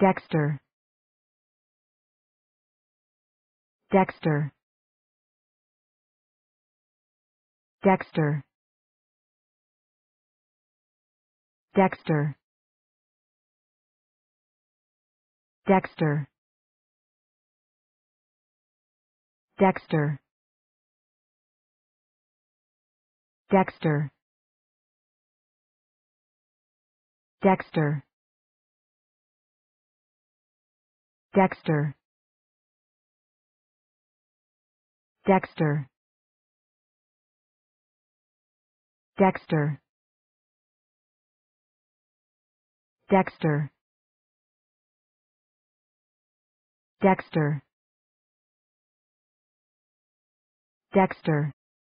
Dexter Dexter Dexter Dexter Dexter Dexter Dexter Dexter Dexter Dexter Dexter Dexter Dexter Dexter